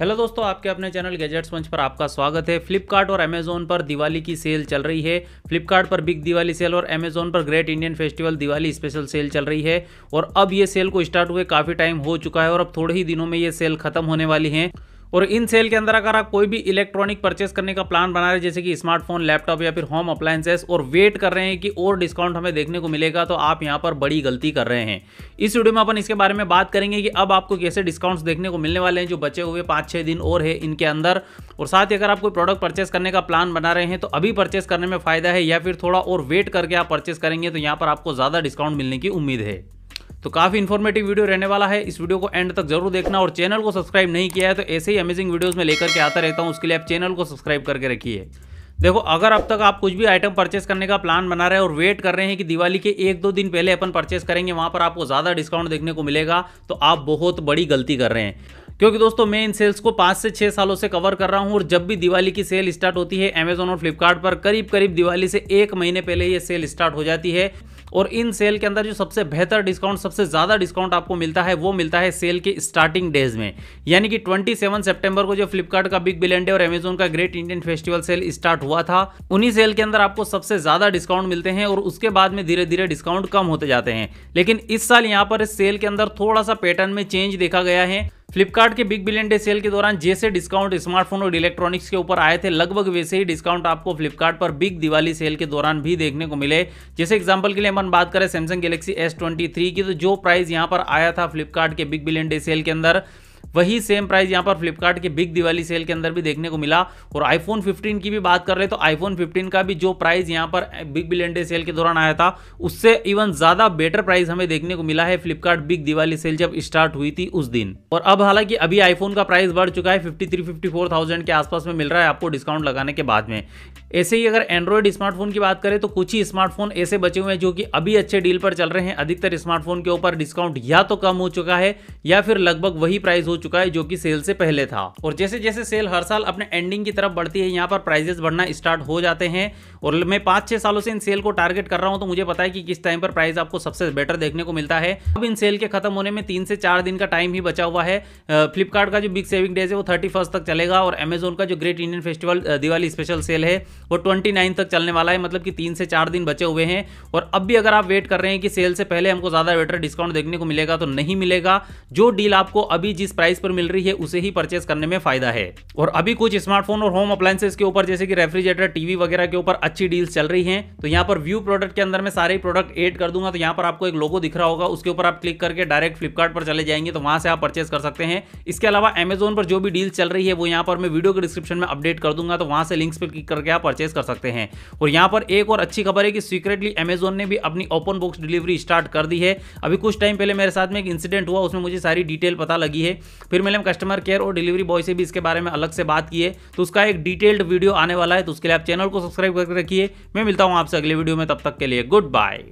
hello दोस्तों आपके अपने चैनल गैजेट्स मंच पर आपका स्वागत है फ्लिपकार्ट और अमेजोन पर दिवाली की सेल चल रही है फ्लिपकार्ट पर बिग दिवाली सेल और अमेजोन पर great Indian festival Diwali special sale चल रही है और अब ये सेल को स्टार्ट हुए काफ़ी टाइम हो चुका है और अब थोड़े ही दिनों में ये सेल खत्म होने वाली है और इन सेल के अंदर अगर आप कोई भी इलेक्ट्रॉनिक परचेस करने का प्लान बना रहे हैं जैसे कि स्मार्टफोन लैपटॉप या फिर होम अप्लायंसेस और वेट कर रहे हैं कि और डिस्काउंट हमें देखने को मिलेगा तो आप यहाँ पर बड़ी गलती कर रहे हैं इस वीडियो में अपन इसके बारे में बात करेंगे कि अब आपको कैसे डिस्काउंट्स देखने को मिलने वाले हैं जो बचे हुए पाँच छः दिन और है इनके अंदर और साथ ही अगर आप कोई प्रोडक्ट परचेस करने का प्लान बना रहे हैं तो अभी परचेस करने में फ़ायदा है या फिर थोड़ा और वेट करके आप परचेस करेंगे तो यहाँ पर आपको ज़्यादा डिस्काउंट मिलने की उम्मीद है तो काफ़ी इन्फॉर्मेटिव वीडियो रहने वाला है इस वीडियो को एंड तक जरूर देखना और चैनल को सब्सक्राइब नहीं किया है तो ऐसे ही अमेजिंग वीडियो में लेकर के आता रहता हूँ उसके लिए आप चैनल को सब्सक्राइब करके रखिए देखो अगर अब तक आप कुछ भी आइटम परचेस करने का प्लान बना रहे हैं और वेट कर रहे हैं कि दिवाली के एक दो दिन पहले अपन परचेस करेंगे वहाँ पर आपको ज़्यादा डिस्काउंट देखने को मिलेगा तो आप बहुत बड़ी गलती कर रहे हैं क्योंकि दोस्तों मैं इन सेल्स को पाँच से छः सालों से कवर कर रहा हूँ और जब भी दिवाली की सेल स्टार्ट होती है अमेजोन और फ्लिपकार्ट पर करीब करीब दिवाली से एक महीने पहले ये सेल स्टार्ट हो जाती है और इन सेल के अंदर जो सबसे बेहतर डिस्काउंट सबसे ज़्यादा डिस्काउंट आपको मिलता है वो मिलता है सेल के स्टार्टिंग डेज में यानी कि 27 सितंबर को जो फ्लिपकार्ट का बिग बिलेंडे और अमेजोन का great Indian festival sale start हुआ था उन्हीं सेल के अंदर आपको सबसे ज़्यादा डिस्काउंट मिलते हैं और उसके बाद में धीरे धीरे डिस्काउंट कम होते जाते हैं लेकिन इस साल यहाँ पर इस सेल के अंदर थोड़ा सा पैटर्न में चेंज देखा गया है फ्लिपकार्ट के बिग बिलियन डे सेल के दौरान जैसे डिस्काउंट स्मार्टफोन और इलेक्ट्रॉनिक्स के ऊपर आए थे लगभग वैसे ही डिस्काउंट आपको फ्लिपकार्ट पर बिग दिवाली सेल के दौरान भी देखने को मिले जैसे एग्जांपल के लिए हम बात करें सैमसंग गैलेक्सी एस ट्वेंटी की तो जो प्राइस यहाँ पर आया था फ्लिपकार्ट के बिग बिलियन डे सेल के अंदर वही सेम प्राइस यहाँ पर फ्लिपकार्ट के बिग दिवाली सेल के अंदर भी देखने को मिला और आईफोन 15 की भी बात कर रहे तो आईफोन 15 का भी जो प्राइस यहाँ पर बिग बिलियन डे सेल के दौरान आया था उससे इवन ज़्यादा बेटर प्राइस हमें देखने को मिला है फ्लिपकार्ट बिग दिवाली सेल जब स्टार्ट हुई थी उस दिन और अब हालांकि अभी आईफोन का प्राइस बढ़ चुका है फिफ्टी थ्री के आसपास में मिल रहा है आपको डिस्काउंट लगाने के बाद में ऐसे ही अगर एंड्रॉइड स्मार्टफोन की बात करें तो कुछ ही स्मार्टफोन ऐसे बचे हुए हैं जो कि अभी अच्छे डील पर चल रहे हैं अधिकतर स्मार्टफोन के ऊपर डिस्काउंट या तो कम हो चुका है या फिर लगभग वही प्राइस हो चुका चुका है जो कि सेल से पहले था और जैसे जैसे सेल हर साल अपने एंडिंग की तरफ बढ़ती है यहाँ पर प्राइजेस बढ़ना स्टार्ट हो जाते हैं और मैं पांच छह सालों से इन सेल को टारगेट कर रहा हूँ तो मुझे पता है कि किस टाइम पर प्राइस आपको सबसे बेटर देखने को मिलता है अब इन सेल के खत्म होने में तीन से चार दिन का टाइम ही बचा हुआ है फ्लिपकार्ट का जो बिग सेविंग डेज है वो थर्टी तक चलेगा और अमेजोन का जो great Indian festival Diwali special sale है वो ट्वेंटी तक चलने वाला है मतलब कि तीन से चार दिन बचे हुए हैं और अब भी अगर आप वेट कर रहे हैं कि सेल से पहले हमको ज़्यादा बेटर डिस्काउंट देखने को मिलेगा तो नहीं मिलेगा जो डील आपको अभी जिस प्राइस प्राइस पर मिल रही है उसे ही परचेस करने में फायदा है और अभी कुछ स्मार्टफोन और होम अप्लायंसेस के ऊपर जैसे कि रेफ्रिजरेटर टीवी वगैरह के ऊपर अच्छी डील्स चल रही है तो यहाँ पर व्यू प्रोडक्ट के अंदर मैं सारे प्रोडक्ट एड कर दूंगा तो यहाँ पर आपको एक लोगो दिख रहा होगा उसके ऊपर आप क्लिक करके डायरेक्ट फ्लिपकार्ट पर चले जाएंगे तो वहां से आप परचेस कर सकते हैं इसके अलावा अमेजोन पर जो भी डील चल रही है वो यहाँ पर मैं वीडियो के डिस्क्रिप्शन में अपडेट कर दूंगा तो वहां से लिंक्स पर क्लिक करके आप परचेस कर सकते हैं और यहाँ पर एक और अच्छी खबर है कि सीक्रेटली अमेजोन ने भी अपनी ओपन बॉक्स डिलीवरी स्टार्ट कर दी है अभी कुछ टाइम पहले मेरे साथ में एक इंसिडेंट हुआ उसमें मुझे सारी डिटेल पता लगी है फिर मैंने कस्टमर केयर और डिलीवरी बॉय से भी इसके बारे में अलग से बात की है तो उसका एक डिटेल्ड वीडियो आने वाला है तो उसके लिए आप चैनल को सब्सक्राइब करके रखिए मैं मिलता हूँ आपसे अगले वीडियो में तब तक के लिए गुड बाय